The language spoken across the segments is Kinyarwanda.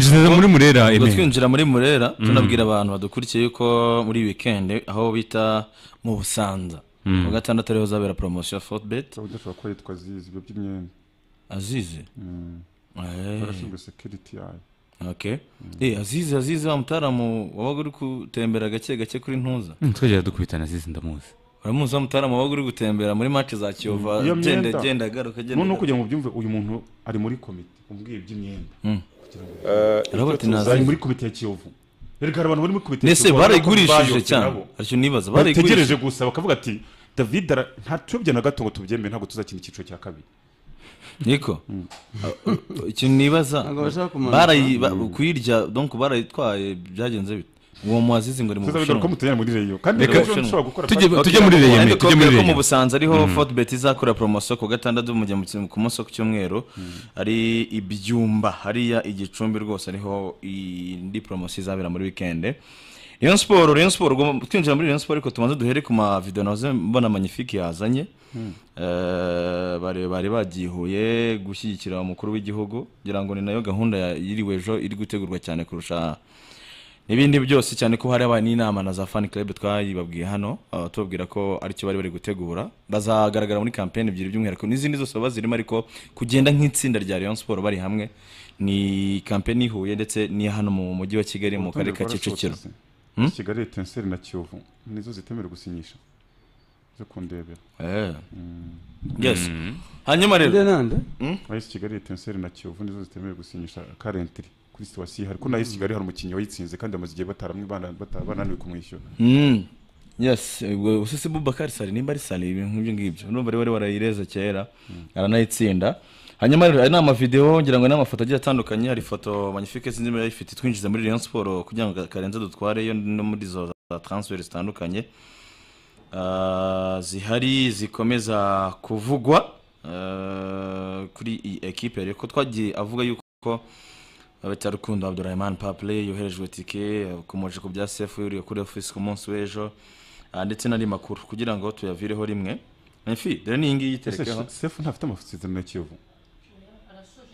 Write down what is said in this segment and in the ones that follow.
twinjira muri murera twinjira muri murera tunabwira abantu badukurikiye yuko muri wikendi aho bita mu busanza mm. ku gatandatu ariho uzabera poromosiyo forubeti uburyo ashobora kuba yitwa azizi ibyo by'imyenda azizi mm. eh. barashinzwe sekiriti yayo ok azizi mm. eh, azizi wa mutaramu wabaga uri gutembera gake gake kuri ntuza twegera dukubitana azizi ndamuzi uramuzi wa wabaga uri gutembera muri mace za kiyovu agenda agenda agaruka agenda nuko kugira ngo ubyumve uyu muntu ari muri komite umubwiye iby'imyenda robert nazi muri kubita ya kiyovu reka hari abantu bari kubita ya kiyovu barayigurishije cyane aricyo nibaza barayigurishije gusa bakavuga ati david ntatuyobye na gato ngo tubyembe ntabwo tuzakina icyiciro cya kabiri niko hmm. ikintu nibaza kuyirya donko barayitwaye byagenze bite uwo muwazizi ngo ni mu bushinwa tujye muri reyo ariko kubera ko mu busanza ariho mm. fortbet izakora poromosiyo ku gatandatu ku munsi ku cyumweru mm. ari ibyumba hariya igicumbi rwose ariho indi poromosiyo izabera muri wikende Rayon siporo Rayon siporo twinjira muri Rayon siporo ariko tumaze duhere ku mavido nahoze mbona magnifique yazanye mm. eh, bari bagihuye gushyigikira umukuru w'igihugu kugira ngo ni nayo gahunda yiriwe ejo iri gutegurwa cyane kurusha n'ibindi byose cyane ko hari n'inama na za fan club twayibabwiye hano uh, tubabwira ko aricyo bari bari gutegura bazagaragara muri kampeni ebyiri by'umwihariko n'izindi zose baba zirimo ariko kugenda nk'itsinda rya Rayon Sport bari hamwe ni kampeni ihuye ndetse ni hano mu mujyi wa Kigali mu karere ka Kicukiro hmm? Kigali Etincelle na Kiyovu nizo zitemerewe gusinyisha zo kundebera eh. hmm. Hmm. hanyuma rero Kigali Etincelle na Kiyovu nizo zitemerewe gusinyisha currently kuri situwasiyo hari nayo kigali hari umukinnyi wayitsinze kandi bamaze igihe bataramwe bananiwe kumwishyura hmm. yes usese bubakari nimba ari ibintu ngibyo n'ubu wari warayireza kera hmm. aranayitsinda hanyuma rero hari n'amavidewo ngira ngo n'amafoto agiye atandukanye hari ifoto magnifique sinzi niba yayifite twinjiza muri Rayon Sport kugira ngo karenze dutwareyo no muri zo za transfer zitandukanye ah, zihari zikomeza kuvugwa ah, kuri iyi ekipe rero twagiye avuga yuko rukundo abdurahimani papule yoherejwe tike ukomeje eh, ku bya sefu yuriye kuri ofisi ku munsi w'ejo ah, ndetse n'andi makuru kugira ngo tuyavireho rimwe mefi dore n'iyi ngiyi iterekeho sefu ntafite amafusizo muri kivu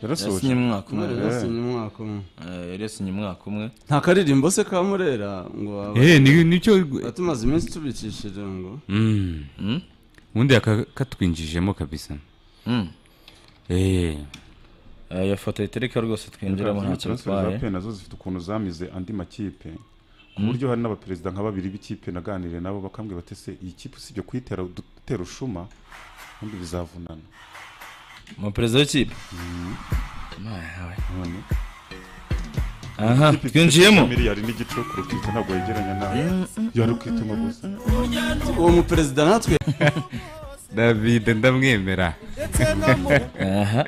yarasinye umwaka umwe yarasinye eh, umwaka umwe nta karirimbo se ka murera ngo eh nicyo tumaze iminsi tubicishije ngo hmm. Hmm? ubundi yakatwinjijemo kabisa hmm. eh Eh, iyo foto iterekeho rwose twinjiramo ntacyo bitwaye nazo zifite ukuntu zamize andi makipe ku hmm? buryo hari n'abaperezida nka babiri b'ikipe naganiriye nabo bakambwira batese iyi kipe usibye kuyitera udutera ushuma kandi bizavunana umuperezida w'ikipe hmm? aha twinjiyemo miliyari n'igice ku rukiko ntabwo yegeranya nawe hmm, yari kwituma gusa uwo muperezida natwe david ndamwemera aha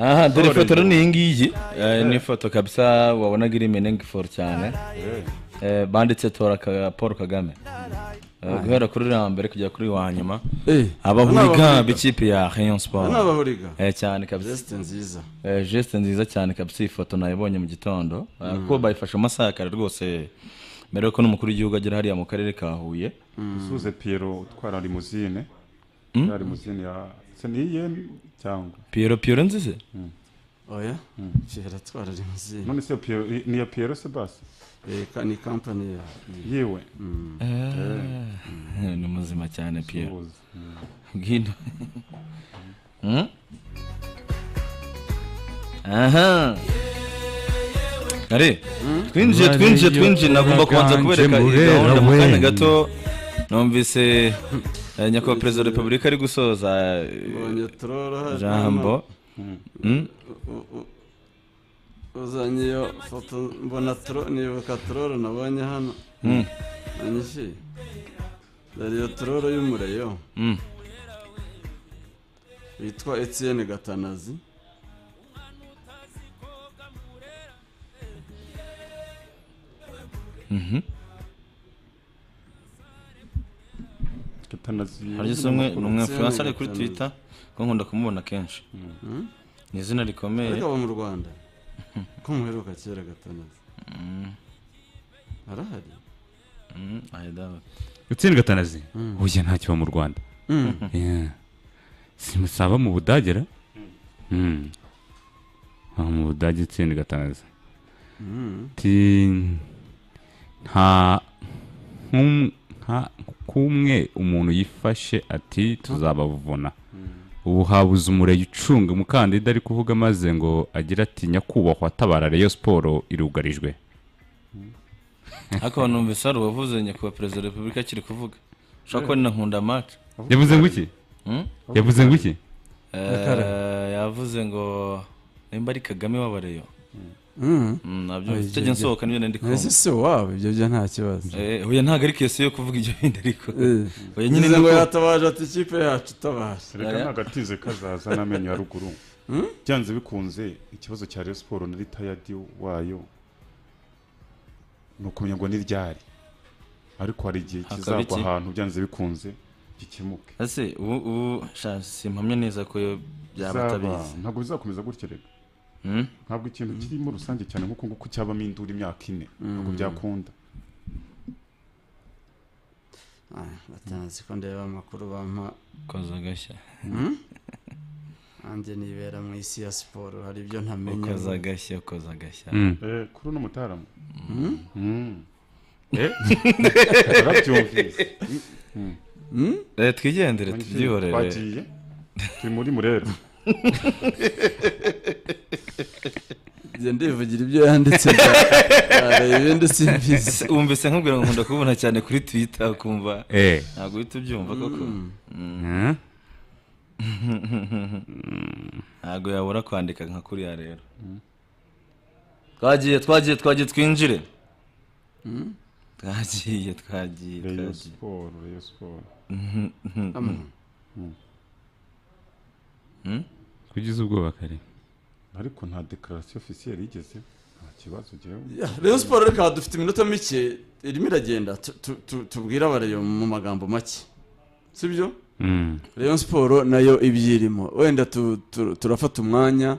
aha dore ifoto rero ni iyi ngiyi eh, ni ifoto kabisa wabonaga iri menengiforu cyane eh, banditse tora paul kagame eh, guhera kuri uriya mbere kugera kuri wa nyuma abahuriga b'ikipe ya rayon sport cyane kabisa jesite nziza jesite nziza cyane kabisa iyi foto nayibonye mu gitondo mm. kuko bayifashe mu masaha ya kare rwose mbere yuko n'umukuru w'igihugu agera hariya mu karere ka huye mm. usuze piyero utwara limuzine hmm? ya limuzine ya se cyangwa piyero piyero nzi oya kera twarari muzi none se piyero niya piyero se basi ni eh, kampani yiwe hmm. ah. hmm. ni muzima cyane piyero bwino hmm. aha ari twinjiye twinjiye twinjiye nagomba kubanza kubereka iyi gahunda mu kanya gato numvise Eh, nyakubahwa perezida wa repubulika ari gusoza eh, jambo hmm. hmm? uzanye iyo foto mbona nibuka tororo nabonye hano anyishyuye hmm. dore iyo tororo y'umureyo witwa etienne gatanazi mhm hari umwe ni umwefuransa ari kuri twita kuko nkunda kumubona kenshi hmm. Hmm? ni izina rikomeye ariko mu rwanda ko muheruka kera gatanazi hmm. arahari utsinda gatanazi ubuye ntakiba mu rwanda simusaba mu budagera mu budage utsinda gatanazi nta k'umwe umuntu yifashe ati tuzabavuna ubu habuze umurenge ucunga umukandida ari kuvuga maze ngo agira ati nyakubahwa tabara reyo siporo irugarijwe ariko abantu bumvise hari uwavuze nyakubahwa perezida wa repubulika akiri kuvuga ushobora kubona na nkunda mace yavuze ngo iki hmm? yavuze ngo iki eh, yavuze ngo nimba ari kagame w'abareyo hmm. Mm. Mm, nabyo mfite njya nsohoka niyo nari ndi si wawe ibyo byo nta kibazo eh, oya ntabwo ari kese yo kuvuga ibyo bindi ariko eh. oya nyine ngo yatabaje ati ikipe yacu itabaje reka ntabwo kazaza n'amenyo ya ruguru hmm? byanze bikunze ikibazo cya reyo siporo nari tayadi wayo ni ukumenya ngo ni ryari ariko hari igihe kizagwa ahantu byanze bikunze gikemuke ese ubu ubu simpamye neza ko byaba atabizi ntabwo bizakomeza gutyo reka Hmm? ntabwo ikintu hmm. kirimo rusange cyane nk'uko nguko cyabamo induru imyaka ine ntabwo hmm. byakunda batazi ko ndeba amakuru bampa koza agashya nanjye nibera mu isi ya siporo hari ibyo ntamenya koza agashya koza agashya eh, kuri uno mutaramu eh? urabyumvise eh, twigendere tubyihorere turi muri murera njye ndivugira ibyo yanditse ibindi simbizi wumvise nkubwira ngo nkunda kubona cyane kuri twita ukumva eh. ntabwo uhita ubyumva koko mm. Mm. Eh? ntabwo yabura kwandika nka kuriya rero mm. twagiye twagiye twagiye twinjire twagiye twagiye reyo siporo reyo siporo mm-hmm, mm-hmm. hmm? kugeza ubwoba kare ariko nta dekararasiyo ofisiyeri yigeze nta kibazo ugewe rero siporo reka dufite iminota mike irimo iragenda tubwire abareba mu magambo make sibyo hmm. rero siporo nayo ibyirimo wenda turafata umwanya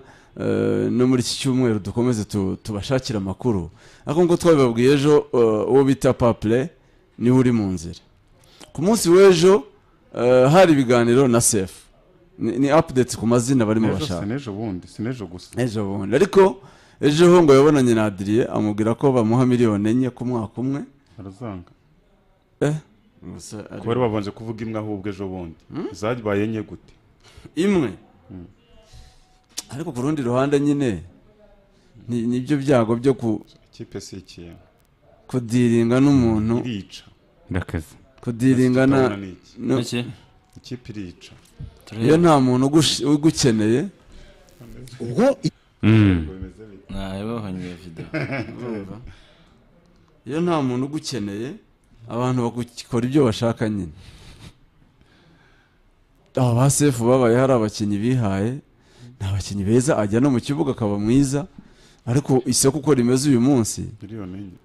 eh, no muri iki cyumweru dukomeze tubashakire amakuru ariko nk'uko twabibabwiye ejo eh, uwo bita papure niwe uri mu nzira ku munsi w'ejo eh, hari ibiganiro na sefu ni apudeti ku mazina barimo bashaka n'ejo bundi si n'ejo gusa ejo bundi ariko ejo ngo yabonanye na adiriye amubwira ko bamuha miliyoni enye ku mwaka umwe barazanga eh? kubera babanje kuvuga imwe ahubwo ejo bundi hmm? zabaye enye gute imwe hmm. ariko ku rundi ruhande nyine nibyo byago byo ku ikipe si ikintu kudiringa n'umuntu irica kudiringa na ikipe irica iyo nta muntu ugukeneye ubwo hmm. iyo nta muntu ugukeneye abantu bakora ibyo bashaka nyine aba ba sefu babaye hari abakinnyi bihaye ni abakinnyi beza ajya no mu kibuga akaba mwiza ariko isoko uko rimeze uyu munsi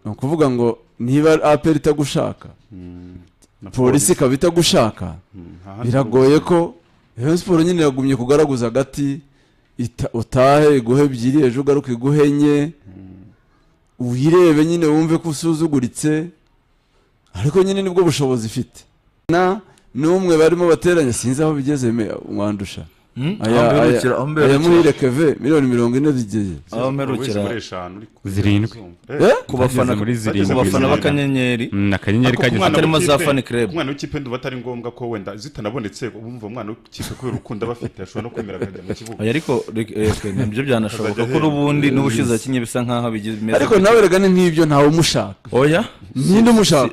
ni ukuvuga ngo niba aperi itagushaka hmm. polisi ikaba itagushaka hmm. biragoye ko rayon siporo nyine yagumye kugaraguza agati utahe iguhe ebyiri ejo ugaruke iguhe enye hmm. uyirebe nyine wumve ko usuzuguritse ariko nyine nibwo bushobozi ifite na n'umwe barimo bateranya sinzi aho bigeze mwandusha Hmm? aya muhire keve miliyoni mirongo ine zigeye aho mperukira zirindwi ku bafana mm, ku bafana b'akanyenyeri akanyenyeri kageze atarimo za fani kerebe umwana w'ikipe nduba atari ngombwa ko wenda zitanabonetse bumva umwana w'ikipe kubera urukundo aba afite ashobora no kwemera akajya mu kibuga ariko eh, nabyo byanashoboka ko n'ubundi n'ubushize akinye bisa nk'aho bimeze ariko nawe rega nk'ibyo ntawe umushaka oya ninde umushaka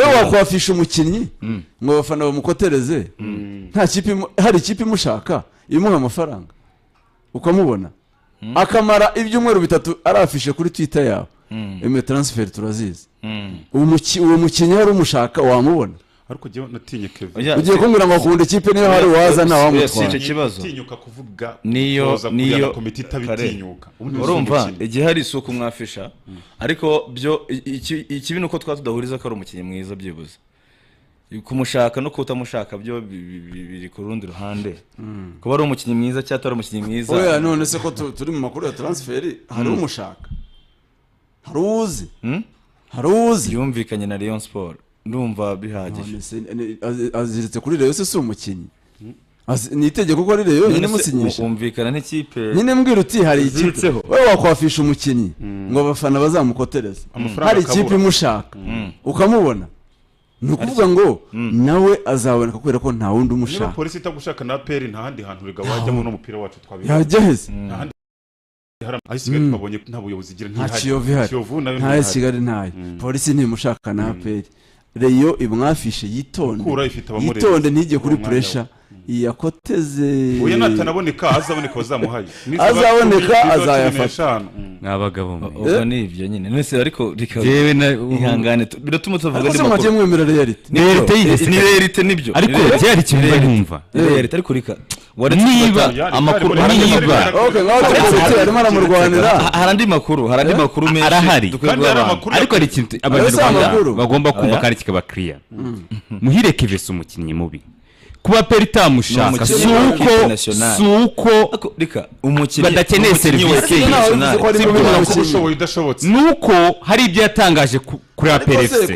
wowe wakwafisha umukinnyi hmm. ngo abafana bamukotereze hmm. nta kipe hari ikipe imushaka imuha amafaranga ukamubona hmm. akamara ibyumweru bitatu arafishe kuri twita yawe hmm. eme taransiferi turazizi hmm. uwo mukinnyi wari umushaka wamubona ariko ujye unatinye kevin ugiye kumbwira ngo akunda ikipe niyo hari waza nta wamutwara itinyuka kuvuga niyo niyo komite itabitinyuka urumva igihe hari isuku mwafisha ariko byo ikibi ni uko twaba tudahuriza ko ari umukinnyi mwiza byibuze kumushaka no kutamushaka byo biri ku rundi ruhande mm. kuba ari umukinnyi mwiza cyangwa atari umukinnyi mwiza oya none se ko turi mu makuru ya taransiferi hari mm. umushaka hari uzi mm? hari uzi yumvikanye na leon siporo ndumva bihagije aziritse kuri leon se si umukinnyi ni itegeko ko ari leon nyine wumvikana n'ikipe nyine mbwira uti hari ikipe wowe wakwafisha umukinnyi ngo abafana bazamukotereze hari ikipe imushaka ukamubona ni ukuvuga ngo mm. nawe azaboneka kubera ko nta wundi umushaka niba polisi itagushaka na peri nta handi hantu biga wajyamo n'umupira wacu twabibona yajya mm. mm. nta buyobozi igira nta kiyovu ihari nta kigali ntayo polisi ntimushaka na peri reyo imwafishe yitonde yitonde ntige kuri puresha yakoteze uyu natanaboneka azaboneka bazamuhaye azaboneka azayafata mm. ni abagabo ubwo eh? ni ibyo nyine mwese ariko rikabewe ihangane biratuma tuvuga andi makuru mwemera realite ni realite eh, ni eh, realite nibyo ariko byari ikintu nkumva realite ariko rika niba amakuru niba arimo aramurwanira hari andi makuru hari andi makuru menshi arahari ariko hari ikintu abanyarwanda bagomba kumva kandi kikaba kiriya mm. muhireke vese umukinnyi mubi kuba perita mushaka suko suko badakeneye serivisi nuko hari ibyo yatangaje kuri APRFC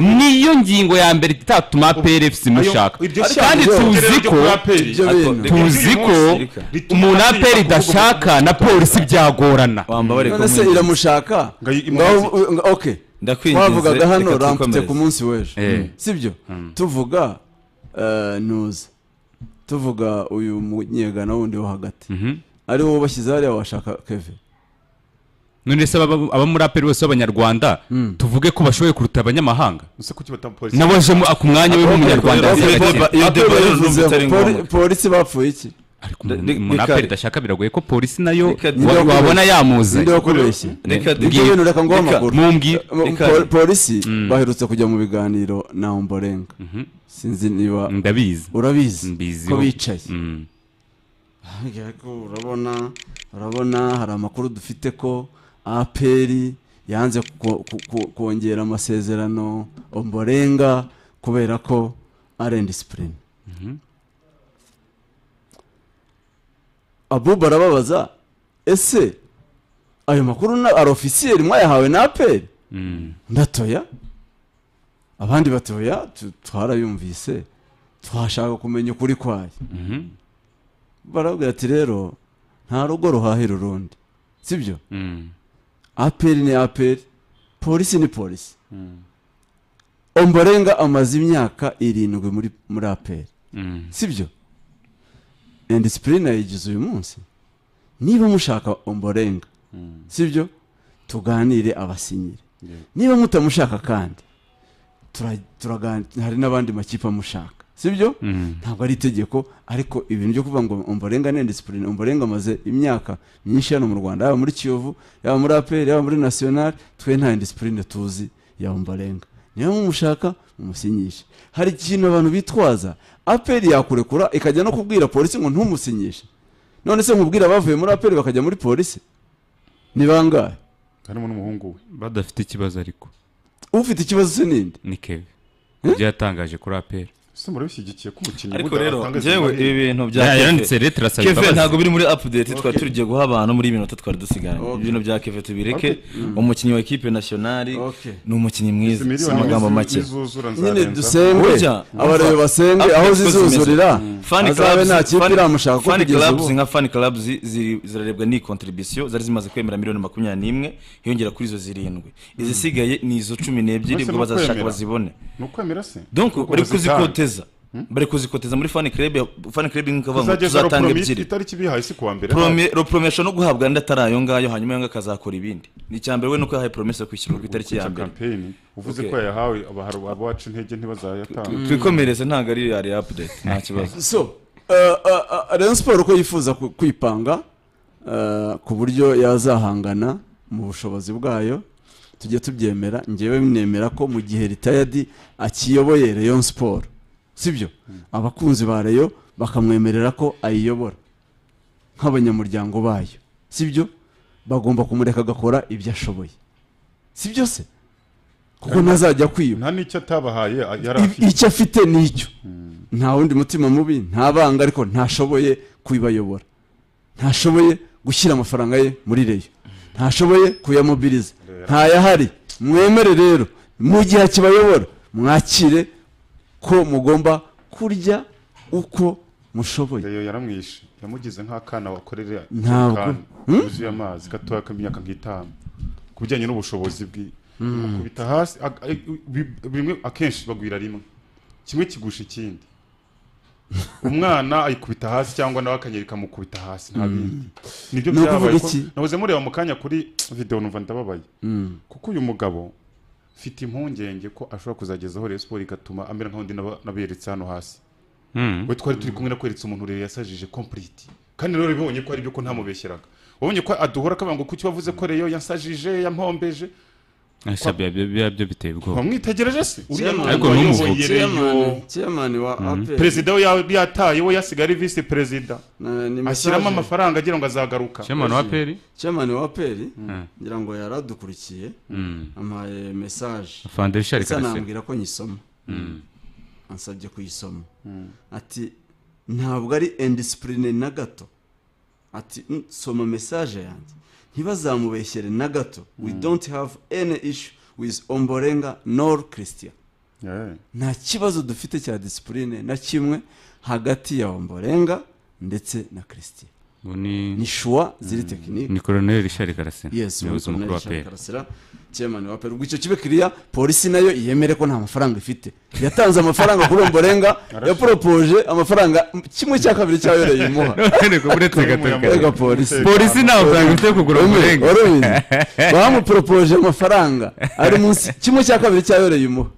niyo ngingo ya mbere itatuma APRFC mushaka kandi tuzi ko tuzi ko umuntu aperi idashaka na polisi byagorana iramushaka okay ndakwinginze hano rampute ku munsi w'ejo eh. hmm. sibyo hmm. tuvuga ntuza tuvuga uyu munyegana wundi wo hagati ari wowe bashyizeho hariya washaka keve none se aba muri aperi bose b'abanyarwanda tuvuge ko bashoboye kuruta abanyamahanga nabo ku mwanya we nk'umunyarwanda polisi bapfuye iki umunaperi udashaka biragoye ko polisi nayo wabona yamuze polisi baherutse kujya mu biganiro na omborenga mhm. sinzi niba ndabizi urabizi ko bicaye mm. urabona urabona hari amakuru dufite ko aperi yanze kongera amasezerano omborenga kubera ko ari endisipurine abo barababaza ese ayo makuru arofisiyeri mwayahawe na aperi mm. ndatoya abandi batoya twarayumvise twashaka kumenya ukuri kwayo mm-hmm. barabwira ati rero nta rugo ruhahira urundi sibyo mm. aperi ni aperi polisi ni polisi mm. omborenga amaze imyaka irindwi muri aperi sibyo na disipurine yayigize uyu munsi niba mushaka omborenga hmm. sibyo tuganire abasinyire niba mutamushaka kandi hari n'abandi makipe amushaka sibyo hmm. ntabwo ari itegeko ariko ibintu byo kuvuga ngo omborenga ni disipurine omborenga amaze imyaka myinshi hano mu rwanda yaba muri kiyovu yaba muri aperi yaba muri nasiyonari twe nta disipurine tuzi ya omborenga niba mumushaka mumusinyishe hari ikintu abantu bitwaza aperi yakurekura ikajya no kubwira polisi ngo ntumusinyishe none se nkubwira abavuye muri aperi bakajya muri polisi ni bangahe harimo n'umuhungu we badafite ikibazo ariko ufite ikibazo se ninde ni kebe eh? ibyo yatangaje kuri aperi ese murabishyigikiye ko umukinnyi ariko rero ngewe ibi bintu bya keve ntabwo biri muri apudeti twari tugiye guha abantu muri iyi minota twari dusigaranye ibintu bya kefe tubireke mm. umukinnyi wa ekipe nasiyonari ni umukinnyi mwiza si amagambo make nyine dusenge abarebe basenge aho zizuzurira mm. azabe nta kipe iramushaka ko kugeza ubu nka fani karabuzi zirarebwa ni kontribisiyo zari zimaze kwemera miliyoni makumyabiri n'imwe hiyongera kuri izo zirindwi mm. izisigaye ni izo cumi n'ebyiri ubwo bazashaka bazibone ni ukwemera se kuzikoteza hmm? bari kuzikoteza muri fani kerebe fani kerebe nk'ikavuga ngo tuzatanga ebyiri itariki bihaye si kuwa mbere poromesha no guhabwa andi atari ayo ngayo hanyuma yanga akazakora ibindi ni icya mbere we nuko yahaye poromesa yo kwishyura ku itariki ya mbere uvuze ko yahawe abacu intege ntibazayatanga twikomereze ntabwo ari yari apudeti nta kibazo so uh, uh, uh, rero siporo uko yifuza kwipanga ku buryo yazahangana mu bushobozi bwayo tujye tubyemera ngewe nemera ko mu gihe ritayadi akiyoboye leon siporo sibyo abakunzi ba rayo bakamwemerera ko ayiyobora nk'abanyamuryango bayo sibyo bagomba kumureka agakora ibyo ashoboye sibyo se kuko ntazajya kwiba nta n'icyo atabahaye yari afite icyo afite ni icyo hmm. nta wundi mutima mubi nta banga ariko ntashoboye kubibayobora ntashoboye gushyira amafaranga ye muri reyo ntashoboye kuyamobiriza ntayahari mwemere rero mu gihe akibayobora mwakire ko mugomba kurya uko mushoboye reyo yaramwishe yamugize nk'akana wakorera ntabwo yuzuye hmm? amazi gatoya k'imyaka nk'itanu ku bijyanye n'ubushobozi bwe hmm. kubita hasi bimwe akenshi bagwira rimwe kimwe kigusha ikindi umwana ayikubita hasi cyangwa nawe akanyereka kamukubita hasi nta hmm. bindi nibyo byabaye nabuze mureba mu kanya kuri videwo numva ndababaye kuko uyu mugabo mfite impungenge ko ashobora kuzageza aho Rayon siporo igatuma amera nk'undi n'aberetse hano hasi hmm. we twari turi kumwe nakweretse umuntu rero yasajije kompuriti kandi rero bibonye ko ari byo ko ntamubeshyeraga wabonye ko aduhora akabango kuki wavuze ko reyo yasajije yampombeje byo biteye ubwoba wamwitegereje se uriya muntu wayoboye perezida we yataye we yasigaye ari visi perezida ashyiramo amafaranga agira ngo azagaruka cemani wa peri cemani wa peri ngira ngo yaradukurikiye ampaye mesaje ndetse anambwira ko nyisoma ansabye kuyisoma ati ntabwo ari endisipurine na gato ati soma mesaje yanjye ntibazamubeshyere na gato we hmm. don't have any issue with omborenga nor christian nta kibazo dufite cya disipurine na kimwe hagati ya omborenga ndetse na christian ni shuwa ziri tekinike ni koroneri rishari karasira umuyobozi mukuru wa peri e cyemani wa ubwo icyo kibe kiriya polisi nayo yemere ko nta mafaranga ifite yatanze amafaranga kuri mborenga yaporopoje amafaranga kimwe cya kabiri cyayo yayimuha polisi nta mafaranga ifite kugura mborenga bamuporopoje amafaranga ari munsi kimwe cya kabiri cyayo yayimuha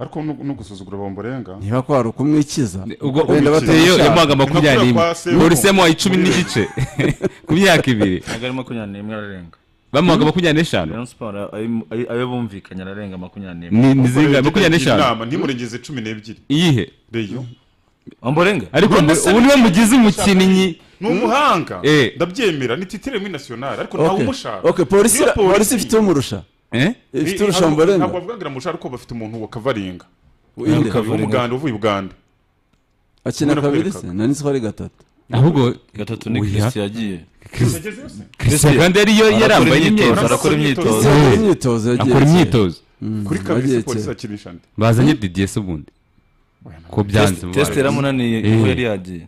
ariko no gusuzugura bamburenga niba ko hari ukumwikiza wenda bateye yamuhaga makumyabiri polisi yamuhaye icumi n'igice ku myaka ibiri ntabwo ari makumyabiri n'imwe ararenga bamuhaga makumyabiri n'eshanu ayo bumvikanye ararenga makumyabiri n'imwe ni zingahe makumyabiri n'eshanu ntimurengeze cumi n'ebyiri iyihe reyo bamburenga ariko ubu niwe mugize umukinnyi ni umuhanga eh. ndabyemera ni titire muri nasiyonari ariko ntawe umushaka polisi ifite umurusha ifite urushamba rero ntabwo bavuga ngo iramushara ariko bafite umuntu wakavaringa umuganda uvuye uganda akina kabiri se na niziko ari gatatu ahubwo gatatu ni kirisi yagiye kirisi kandi yariyo yarambaye imyitozo arakora imyitozo akora imyitozo hmm, kuri kabiri polisi akinisha andi bazanye dds ubundi ko byanze mu barabu tesite yaramunaniye aho eh. yari yagiye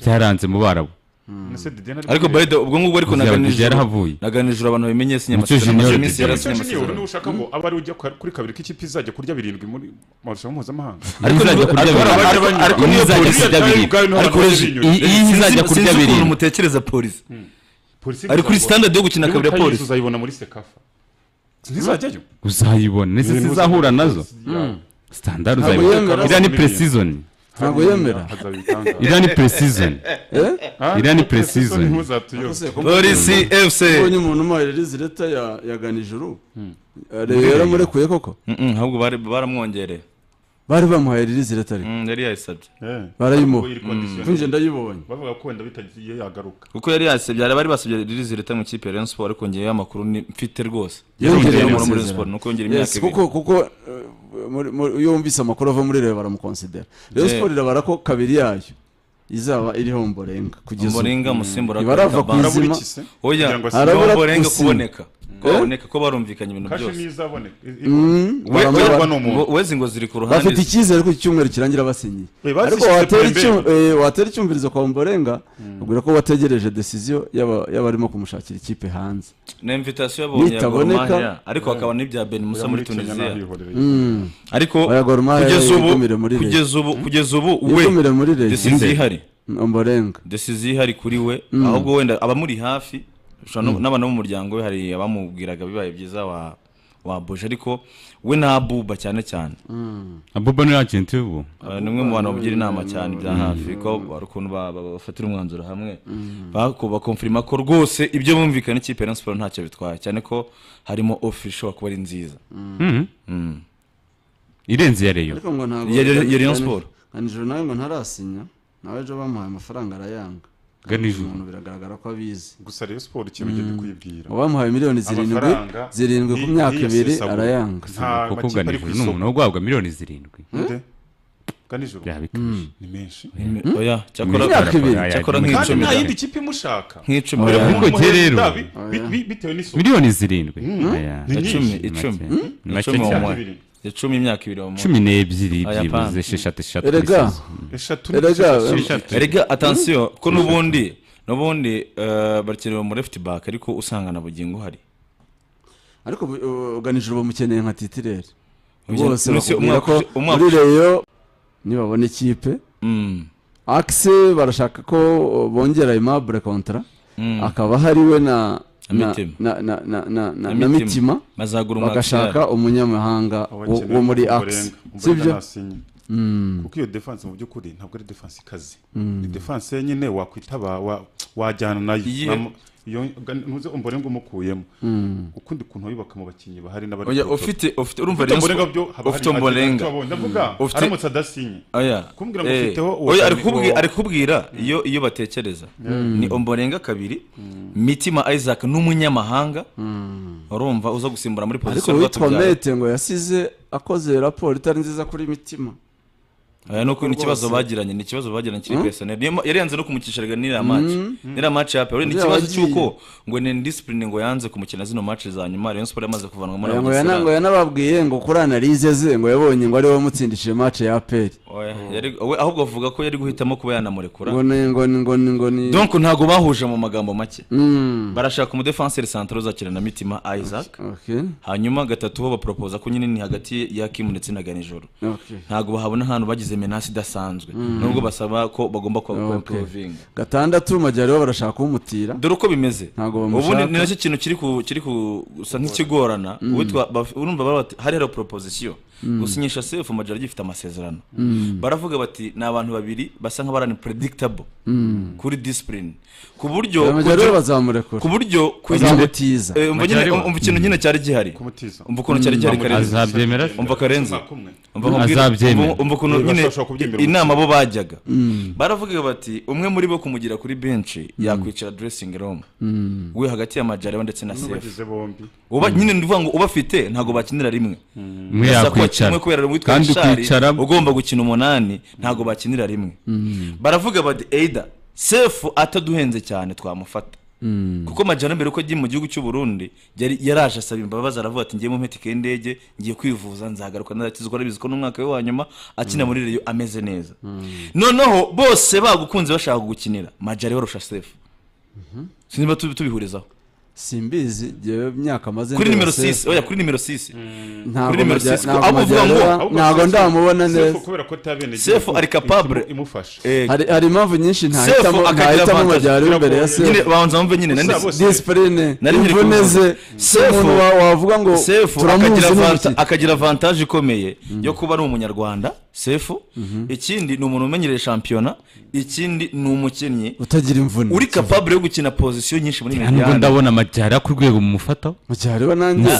byaranze mu barabu ariko bayida ubwo ngubwo ariko naganirijwe abantu bimenye sinyamasitera amaze iminsi yarasinyamasitera ushaka ngo hmm? abe ari ujya kuri kabiri ko ikipe izajya kurya birindwi muri marushanwa mpuzamahanga ariko izajya kurya birindwi ariko niyo polisi ariko iyi izajya kurya birindwi sinzi ukuntu mutekereza polisi hmm. ari kuri sitandadi yo gukina kabiri ya polisi uzayibona muri sekafa ntizajyayo hmm. uzayibona ndetse zizahura nazo sitandadi uzayibona iriya ni puresizoni ntabwo yemera iriya ni puresizoni iriya ni puresizoni polisi efuse ubonye umuntu umuhaye izi leta yagana yaramurekuye koko ahubwo baramwongereye bari bamuhaye izi leta yari yayisabye barayimuha nkunjye ndayibonye bavuga ko wenda bitagiye yagaruka kuko yari yayisabye hari abari basabye izi mu kipe ya siporo ariko ngeyeho amakuru mfite rwose yongereye muri siporo ni uko yongera imyaka ibiri iyo wumvise amakuru ava muri reyo baramukonsidera rero siporo irabara ko kabiri yayo izaba iriho mborenga kugeza ubu mborenga musimbura arava ku izima arabura kuboneka ko barumvikanye ibintu byose mm. wezi ngo ziri ku ruhande bafite icyizere ko icyumweru kirangira basinyiye ariko eh, watera icyumvirizo kwa mborenga mm. ubwira ko wategereje desiziyo y'abarimo kumushakira ikipe hanze ni imvitasiyo yabonye ya ariko hakaba n'ibya beni muri tunisiya mm. ariko kugeza ubu hmm? kugeza ubu we desiziyo ihari mborenga desiziyo ihari kuri we ahubwo wenda abamuri hafi Hmm. n'abantu bo mu muryango we hari abamubwiraga bibaye byiza wabuje ariko we na abuba cyane cyane hmm. abuba niyo agenti ubu eh, ni umwe mu bantu bamugira inama cyane bya hafi ko bari ukuntu bafatira umwanzuro hamwe hmm. bakumfirima ko rwose ibyo bumvikana ikipe na siporo ntacyo bitwaye cyane ko harimo ofi ishobora kuba ari nziza irenze iya reyo ya reyo siporo nijoro nawe ngo ntarasinya nawe ejo bamuhaye amafaranga arayanga umuntu biragaragara ko abizi gusa rero siporo ikintu ugenda mm. kuyibwira uwamuhaye miliyoni zirindwi zirindwi ku myaka ibiri arayanga kuko ugana ijoro ni umuntu ugabwa miliyoni zirindwi hmm? hmm. ni menshi hmm? cyakora nk'icumi nta yindi kipe imushaka nk'icumi biramuhe rero bitewe n'isuku miliyoni zirindwi ni nyinshi icumi icumi icumi icumi imyaka ibiri cumi n'ebyiri byibuze esheshatu esheshatu erega erega erega atansiyo ko n'ubundi n'ubundi euh, bakenera mu lefuti baka ariko usanga na bugingo hari ariko uganije ubu mukeneye nka titireri bose bakubwira ko muri reyo nibabona ikipe mm. akise barashaka ko bongera imabure kontara mm. akaba hariwe na na mitima bagashaka umunyamahanga wo muri akisi sibyo hmm. kuko iyo defanse mu by'ukuri ntabwo ari defanse ikaze hmm. ni defanse nyine wakwitaba wajyana nayo ntuze umbone ngo umukuyemo hmm. ukundi kuntu wibaka mu bakinnyi bahari n'abari ufite ufite urumva rero ufite umborenga hmm. ufite aramutse adasinye kumbwira ngo eh. ufiteho ari kubwira hmm. iyo iyo batekereza ni umborenga kabiri mitima isaac n'umunyamahanga urumva uza gusimbura muri pozisiyo ariko witwa mete ngo yasize akoze raporo itari nziza kuri mitima Eh, ni uko bagiranye ni ikibazo bagiranye kiri pesoneri hmm? yari yanze no kumukisha rega n'iriya maci hmm? n'iriya maci ya ni ikibazo cy'uko ngo ni disipurine ngo yanze kumukina zino maci za nyuma rayon siporo yamaze kuvanwa muri eh, ayo ngo yanababwiye ngo kuri analize ze ngo yabonye ngo ariwe wamutsindishi maci ya peri ahubwo avuga ko yari guhitamo kuba yanamurekura ngo ni ngo ni ngo ni ngo ni donko ntabwo bahuje mu magambo make hmm. barashaka umudefanseri santoro zakira na mitima isaac hanyuma gatatu bo baporopoza ko nyine ni hagati ya kimu ndetse na ganijoro ntabwo bahabona ahantu bagize bagize menasi idasanzwe mm. nubwo basaba ko bagomba kuba impuruvinga gatandatu majyariho barashaka kumutira dore uko bimeze ubundi ni nacyo kintu kiri gusa nk'ikigorana mm. urumva hariya proposition Mm. gusinyisha sefu amajoro agifite amasezerano mm. baravuga bati ni abantu babiri basa nk'abarani predictable mm. kuri disipurine ku buryo ku buryo eh, umva ikintu nyine cyari gihari umva ukuntu cyari gihari karenze umva karenze umva ukuntu nyine inama bo bajyaga baravuga bati umwe muri bo kumugira kuri benshi yakwicara duresingi romu we hagati y'amajyareba ndetse na sefu nyine ni ukuvuga ngo ubafite ntabwo bakinira rimwe kimwe kubera witwa rishari ugomba gukina umunani ntabwo bakinira rimwe mm. baravuga bati eyida sefu ataduhenze cyane twamufata mm. kuko majyambere uko agiye mu gihugu cy'u Burundi yaraje asaba imbabazi aravuga ati ngiye mu mpetike y'indege ngiye kwivuza nzagaruka narakizwa arabizi ko n'umwaka we wa nyuma akina mm. muri reyo ameze neza noneho bose bagukunze bashaka gukinira majyari warusha sefu mhm. niba tubihurizaho simbizi njyewe imyaka amaze kuri nimero sisi oya kuri nimero sisi mm. kuri nimero sisi ahubwo ngo ntabwo ndamubona neza sefu ari kapabure imufasha eh. hari impamvu nyinshi ntahitamo ntahitamo mu imbere ya sefu banza wumve nyine disipurine imvune ze sefu wavuga ngo turamuzi akagira avantaje ikomeye yo kuba ari umunyarwanda sefu mhm. ikindi ni umuntu umenyereye shampiyona ikindi ni umukinnyi utagira imvune uri kapabure yo gukina pozisiyo nyinshi muri migani nubwo ndabona amajyara ku rwego mufataho amajyara aba nanjye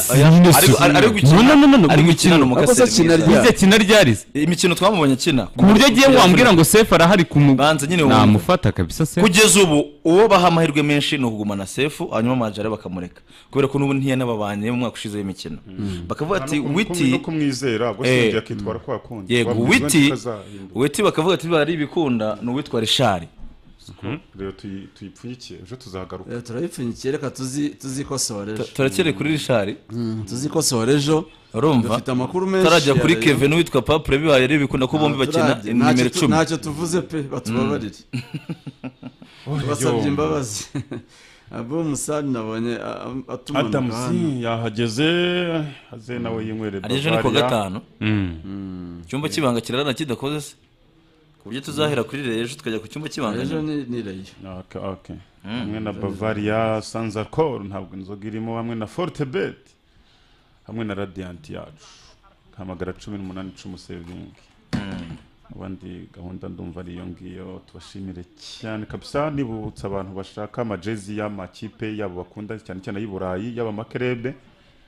ari gukina ni umukaseri mwiza akina ryarize imikino twamubonye akina ku buryo agiye wambwira ngo sefu arahari banza nyine namufata kabisa sefu kugeza ubu uwo baha amahirwe menshi ni ukugumana sefu hanyuma amajyara bakamureka kubera ko n'ubu ntiyanababanyeho mu mwaka ushize w'imikino hmm. bakavuga ati witi no kumwizera gusa eh. akitwara kwa kundi witi witi bakavuga ati bari ibikunda ni uwitwa rishari rero tuyipfunyikire ejo tuzagaruka turayipfunyikiye reka tuzikosore ejo turakere kuri rishari hmm, tuzikosore ejo urumva dufite amakuru menshi tarajya kuri keve n'uwitwa papure bibaye rero bikunda ko bombi ah, bakina nimero icumi ntacyo tuvuze pe batubabarire hmm. basabye imbabazi abu musani nabonye atuma adamusi yahageze aze hmm. nawe yinywere bavariya ari ejo ni ku gatanu hmm. Hmm. icyumba cy'ibanga kirarana kidakoze se ku buryo tuzahera kuri reyo tukajya ku cyumba cy'ibanga ejo ni reyo hamwe na bavariya sanzakoro ntabwo inzoga irimo hamwe na forute beti hamwe na radiyanti yacu hamagara cumi n'umunani icumu sevingi abandi gahunda ndumva ari iyo ngiyo tubashimire cyane kabisa nibutsa abantu bashaka amajezi y'amakipe yabo bakunda cyane cyane ay'i burayi y'abamakerebe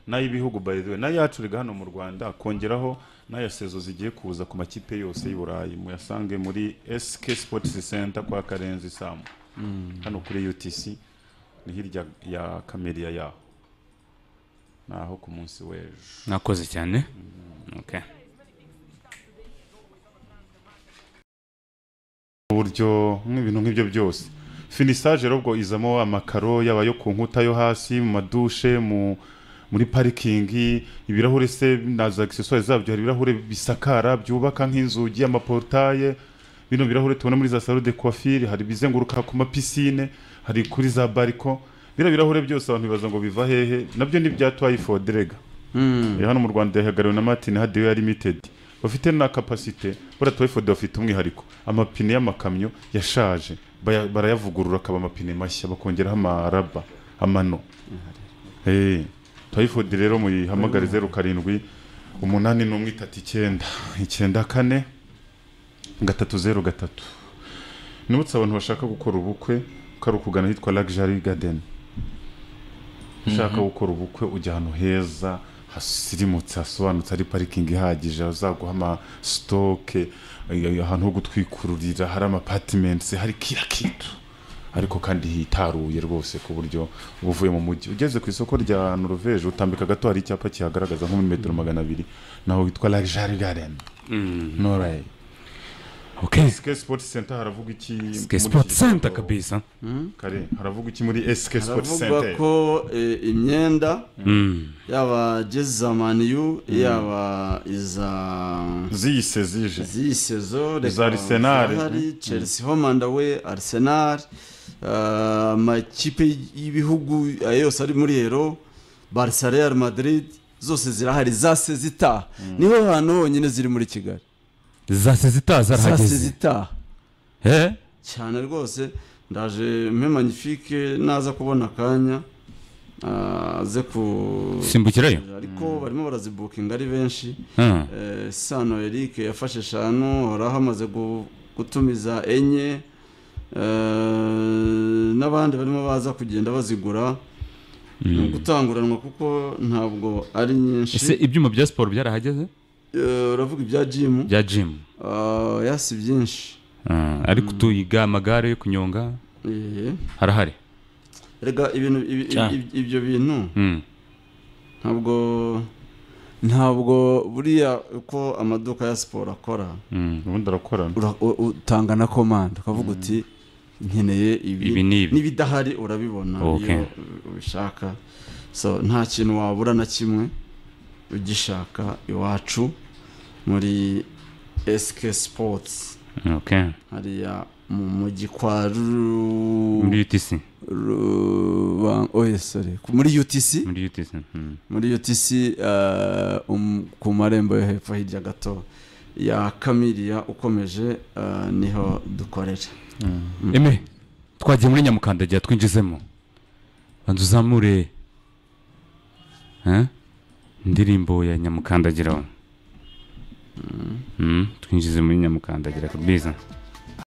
n'ay'ibihugu bayiwe n'ayacuriga hano mu rwanda akongeraho n'aya sezo zigiye kuza ku makipe yose y'i burayi muyasange muri esike Sports Center kwa karenzi samu mm. hano kuri utc ni hirya ya kameriya yaho naho ku munsi w'ejo nakoze cyane mm. uburyo nk'ibintu nk'ibyo byose finisage rero ubwo izamo amakaro yaba yo ku nkuta yo hasi mu madushe mu muri parikingi ibirahure se na za agiseswari zabyo hari ibirahure bisakara byubaka nk'inzugi amaporutaye bino birahure tubona muri za salo de coiffure hari ibizenguruka ku mapisine hari kuri za bariko biriya birahure byose abantu bibaza ngo biva hehe nabyo ni ibyatwaye ifoderega mm. eh, hano mu rwanda yahagariwe na martin hadiwe limited bafite na kapasite buriya tubifode bafite umwihariko amapine y'amakamyo yashaje barayavugurura akaba amapine mashya bakongeraho amaraba amano eh, tubifode rero muyihamagare zeru karindwi umunani n'umwe itatu icyenda icyenda kane gatatu zeru gatatu nibutse abantu bashaka gukora ubukwe ko ari ukugana ahitwa lagijari gadeni ushaka mhm. gukora ubukwe ujya ahantu heza hasirimutse hasobanutse hari parikingi ihagije hazaguha amasitoke ahantu ho gutwikururira hari amapatimensi hari kira kintu ariko kandi hitaruye rwose ku buryo uba uvuye mu mujyi ugeze ku isoko rya noruveje utambika gato hari icyapa kihagaragaza nko muri metero magana abiri naho witwa la jarigaren mm. norayi esike sipoti senta haravuga iki esike sipoti senta kabisa hmm? kare haravuga iki muri esike sipoti senta haravuga ko e, imyenda hmm. yaba jeza hmm. yaba iza ziyise zije ziyise zo iza arisenari chelsea home and arisenari ah, amakipe y'ibihugu ah, yose ari muri ero barisa real madrid zose zirahari zase zitaha niho hantu honyine ziri muri kigali zase zitaha zarahageze zase zitaha eh? cyane rwose ndaje mpe manifike naza kubona akanya ah, aze kusimbukirayo ariko hmm. barimo barazibukinga ari benshi ah. eh, sano eric yafashe eshanu horaho amaze gutumiza enye eh, n'abandi barimo baza kugenda bazigura ni hmm. ugutanguranwa kuko ntabwo ari nyinshi ese ibyuma bya siporo byarahageze Eh, uravuga ibya jimu bya jimu ah, yasi byinshi ah, ariko hmm. tuyiga amagare yo kunyonga harahari rega ibyo bintu hmm. ntabwo ntabwo buriya uko amaduka ya siporo akora hmm, ubundi arakorana utanga na komanda ukavuga uti nkeneye ibi n'ibidahari urabibona iyo ubishaka nta kintu wabura na kimwe ugishaka iwacu muri esike sipotsi hariya mu mujyi kwa muri utc oh, muri utc muri utc hmm. uh, um, ku marembo yo hepfo hirya gato ya kamiriya ukomeje uh, niho dukorera hmm. eme twagiye muri nyamukandagira twinjizemo banza uzamure eh? indirimbo ya nyamukandagira mm. hmm? twinjize muri nyamukandagira kabwiza